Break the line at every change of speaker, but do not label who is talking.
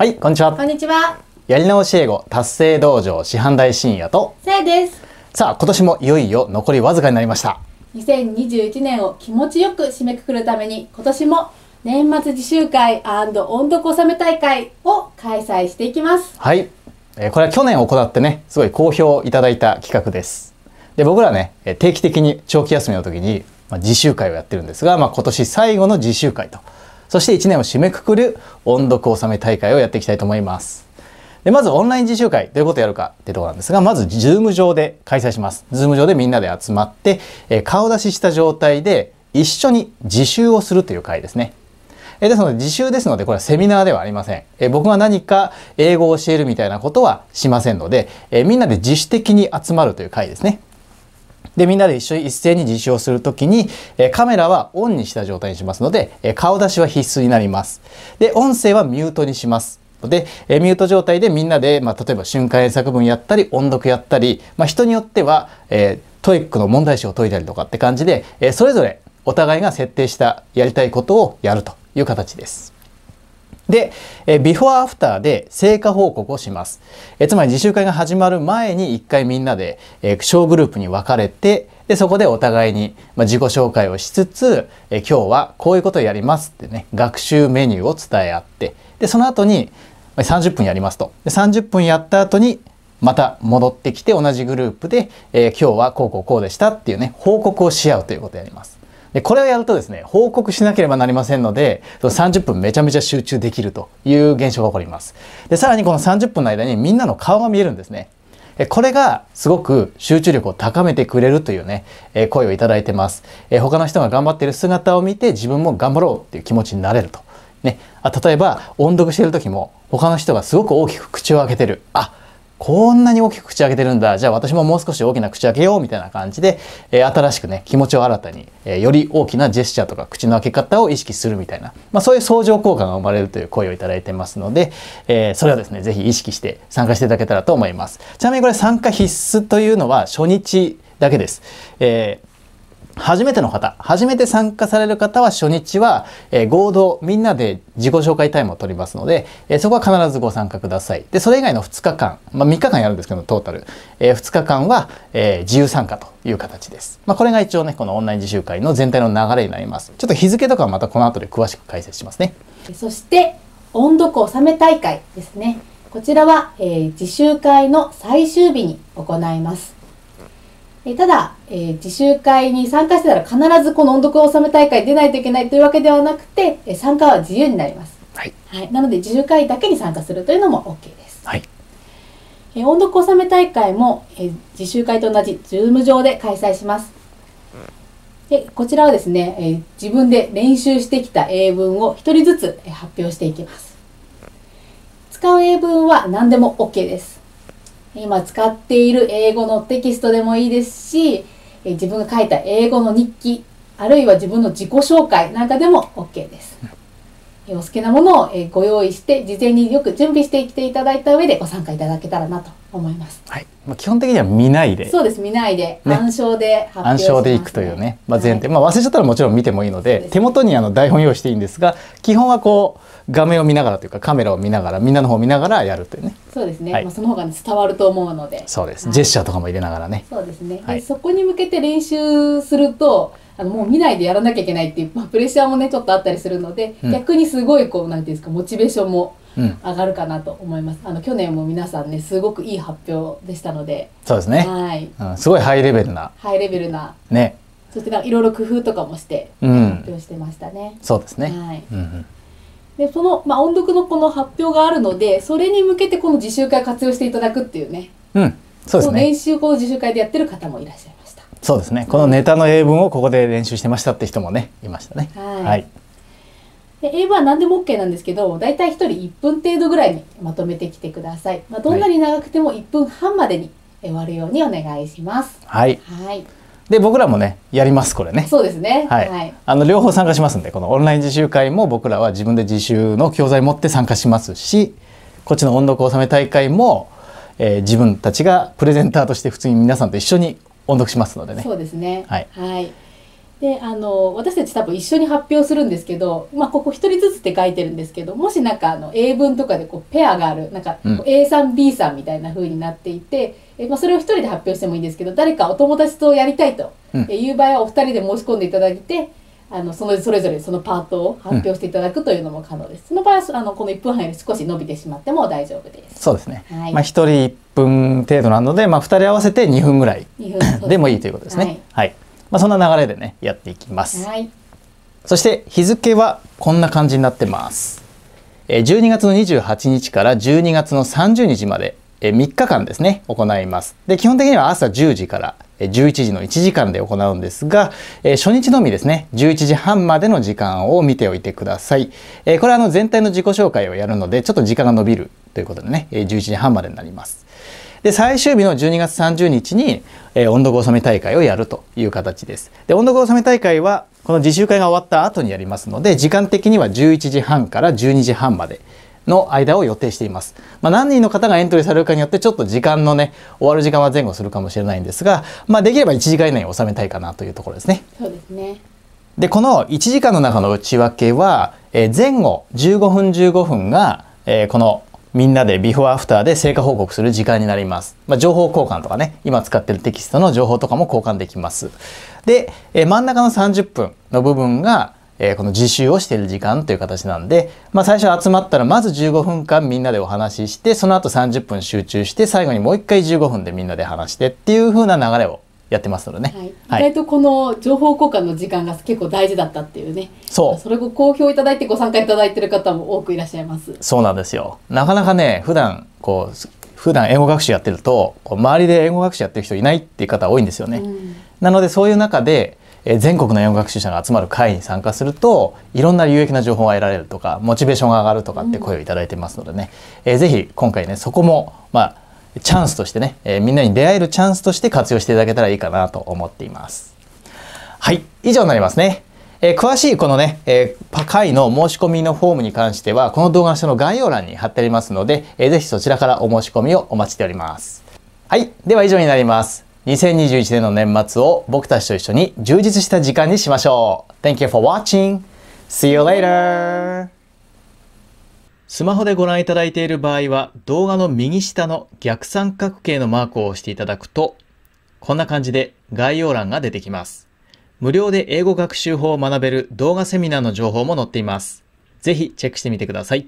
はい、こんにちは。こんにちは。やり直し英語達成道場師範大深夜と。せいです。さあ、今年もいよいよ残りわずかになりました。
2021年を気持ちよく締めくくるために、今年も年末自習会音読納め大会を開催していきます。
はい、えー、これは去年行ってね、すごい好評いただいた企画です。で、僕らね、定期的に長期休みの時に、まあ、自習会をやってるんですが、まあ、今年最後の自習会と。そして1年を締めくくる音読納め大会をやっていきたいと思います。で、まずオンライン自習会、どういうことやるかってところなんですが、まずズーム上で開催します。Zoom 上でみんなで集まって、え顔出しした状態で一緒に自習をするという会ですね。えですので、自習ですので、これはセミナーではありません。え僕が何か英語を教えるみたいなことはしませんので、えみんなで自主的に集まるという会ですね。で、みんなで一緒に一斉に実証するときに、えカメラはオンにした状態にしますので、え顔出しは必須になります。で、音声はミュートにします。で、えミュート状態でみんなで、まあ、例えば瞬間演作文やったり、音読やったり、まあ、人によっては、えトイックの問題集を解いたりとかって感じで、えそれぞれお互いが設定したやりたいことをやるという形です。で、えビフォーアフターで成果報告をします。えつまり自習会が始まる前に一回みんなで、え小グループに分かれて、で、そこでお互いに、ま自己紹介をしつつ、え今日はこういうことをやりますってね、学習メニューを伝え合って、で、その後に30分やりますと。で、30分やった後に、また戻ってきて同じグループで、え今日はこうこうこうでしたっていうね、報告をし合うということをやります。で、これをやるとですね、報告しなければなりませんので、その30分めちゃめちゃ集中できるという現象が起こります。で、さらにこの30分の間にみんなの顔が見えるんですね。これがすごく集中力を高めてくれるというね、え声をいただいてます。え他の人が頑張ってる姿を見て自分も頑張ろうっていう気持ちになれると。ね、あ例えば音読してる時も他の人がすごく大きく口を開けてる。あこんなに大きく口開けてるんだ。じゃあ私ももう少し大きな口開けようみたいな感じで、えー、新しくね、気持ちを新たに、えー、より大きなジェスチャーとか口の開け方を意識するみたいな、まあ、そういう相乗効果が生まれるという声をいただいてますので、えー、それはですね、ぜひ意識して参加していただけたらと思います。ちなみにこれ参加必須というのは初日だけです。えー初めての方、初めて参加される方は初日は、えー、合同、みんなで自己紹介タイムを取りますので、えー、そこは必ずご参加ください。で、それ以外の2日間、まあ、3日間やるんですけど、トータル。えー、2日間は、え自由参加という形です。まあ、これが一応ね、このオンライン自習会の全体の流れになります。ちょっと日付とかはまたこの後で詳しく解説しますね。
そして、度読納め大会ですね。こちらは、え自習会の最終日に行います。えただ、えー、自習会に参加してたら必ずこの音読納め大会出ないといけないというわけではなくて、え参加は自由になります、はい、はい、なので自習会だけに参加するというのも OK です、はい、えー、音読納め大会も、えー、自習会と同じ Zoom 上で開催しますでこちらはですね、え自分で練習してきた英文を1人ずつ発表していきます使う英文は何でも OK です今使っている英語のテキストでもいいですし、え自分が書いた英語の日記、あるいは自分の自己紹介なんかでも OK です。お好きなものをご用意して、事前によく準備してきていただいた上でご参加いただけたらなと思います。は
い。まあ基本的には見ないで。そうで
す。見ないで、ね、暗証で発表、ね、暗証で
いくというね、まあ前提、はい、まあ忘れちゃったらもちろん見てもいいので、で手元にあの台本用意していいんですが、基本はこう画面を見ながらというかカメラを見ながらみんなの方を見ながらやるというね。
そうですね。はい、まあその方が、ね、伝わると思うので。
そうです。はい、ジェスチャーとかも入れながらね。
そうですね。はい、そこに向けて練習すると。あのもう見ないでやらなきゃいけないっていう、まあ、プレッシャーもねちょっとあったりするので、うん、逆にすごいこうなんていうんですかモチベーションも上がるかなと思います、うん、あの去年も皆さんねすごくいい発表でしたのでそうですねはい、う
ん、すごいハイレベルな
ハイレベルなねそしていろいろ工夫とかもして、うん、発表してましたねそうですねはい、うんでその、まあ、音読のこの発表があるのでそれに向けてこの自習会活用していただくっていうね、
うん、そうですね練
習この自習会でやってる方もいらっしゃいました
そうですねこのネタの英文をここで練習してましたって人もねいましたねはい、はい
で、英語は何でも OK なんですけど、大体1人1分程度ぐらいにまとめてきてください。まあ、どんなに長くても1分半までに終わるようにお願いします。はい。はい。
で、僕らもね、やります、これね。そうで
すね。はい。はい、
あの、両方参加しますんで、このオンライン自習会も僕らは自分で自習の教材持って参加しますし、こっちの音読納め大会も、えー、自分たちがプレゼンターとして普通に皆さんと一緒に音読しますのでね。そ
うですね。はい。はいであの私たち多分一緒に発表するんですけど、まあ、ここ1人ずつって書いてるんですけどもしなんかあの英文とかでこうペアがあるなんか A さん B さんみたいな風になっていて、うん、えまあ、それを1人で発表してもいいんですけど誰かお友達とやりたいと、いう場合はお二人で申し込んでいただいてあのそのそれぞれそのパートを発表していただくというのも可能です、うん、その場合はあのこの1分半より少し伸びてしまっても大丈夫で
すそうですね、はい、まあ、1人1分程度なので、まあ、2人合わせて2分ぐらいでもいいということですね。はい、はいまあ、そんな流れでねやっていきます、はい、そして日付はこんな感じになってます12月の28日から12月の30日まで3日間ですね行いますで基本的には朝10時から11時の1時間で行うんですが、初日のみですね、11時半までの時間を見ておいてください。これはあの全体の自己紹介をやるので、ちょっと時間が延びるということでね、11時半までになります。で最終日の12月30日に、えー、音読納め大会をやるという形です。で音読納め大会はこの自習会が終わった後にやりますので時間的には11時半から12時半までの間を予定しています。まあ、何人の方がエントリーされるかによってちょっと時間のね終わる時間は前後するかもしれないんですが、まあ、できれば1時間以内に収めたいかなというところですね。
そうですね
でこの1時間の中の内訳は、えー、前後15分15分が、えー、このみんなでビフォーアフターで成果報告する時間になります。まあ、情報交換とかね、今使ってるテキストの情報とかも交換できます。で、え真ん中の30分の部分が、えこの自習をしている時間という形なんで、まあ、最初集まったらまず15分間みんなでお話しして、その後30分集中して、最後にもう一回15分でみんなで話してっていう風な流れをやってますのでね、はい意外
とこの情報交換の時間が結構大事だったっていうねそうそれを好評いただいてご参加いただいてる方も多くいらっしゃいます
そうなんですよなかなかね普段こう普段英語学習やってるとこう周りで英語学習やってる人いないっていう方多いんですよね、うん、なのでそういう中でえ全国の英語学習者が集まる会に参加するといろんな有益な情報が得られるとかモチベーションが上がるとかって声をいただいてますのでね、うん、えー、ぜひ今回ねそこもまあチャンスとしてね、えー、みんなに出会えるチャンスとして活用していただけたらいいかなと思っています。はい、以上になりますね。えー、詳しいこのね、えー、パカイの申し込みのフォームに関しては、この動画の下の概要欄に貼ってありますので、えー、ぜひそちらからお申し込みをお待ちしております。はい、では以上になります。2021年の年末を僕たちと一緒に充実した時間にしましょう。Thank you for watching. See you later. スマホでご覧いただいている場合は、動画の右下の逆三角形のマークを押していただくと、こんな感じで概要欄が出てきます。無料で英語学習法を学べる動画セミナーの情報も載っています。ぜひチェックしてみてください。